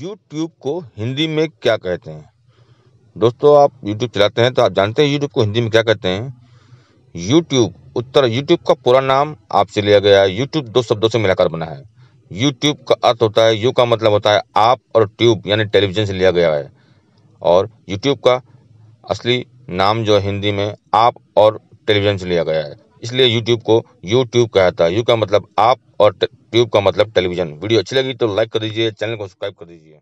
YouTube को हिंदी में क्या कहते हैं दोस्तों आप यूट्यूब चलाते हैं तो आप जानते हैं यूट्यूब को हिंदी में क्या कहते हैं यूट्यूब उत्तर यूट्यूब का पूरा नाम आपसे लिया गया है यूट्यूब दो शब्दों से मिलाकर बना है यूट्यूब का अर्थ होता है यू का मतलब होता है आप और ट्यूब यानी टेलीविज़न से लिया गया है और यूट्यूब का असली नाम जो है हिंदी में आप और टेलीविज़न से लिया गया है इसलिए यूट्यूब को यूट्यूब कहा था यू का मतलब आप और ट्यूब का मतलब टेलीविजन वीडियो अच्छी लगी तो लाइक कर दीजिए चैनल को सब्सक्राइब कर दीजिए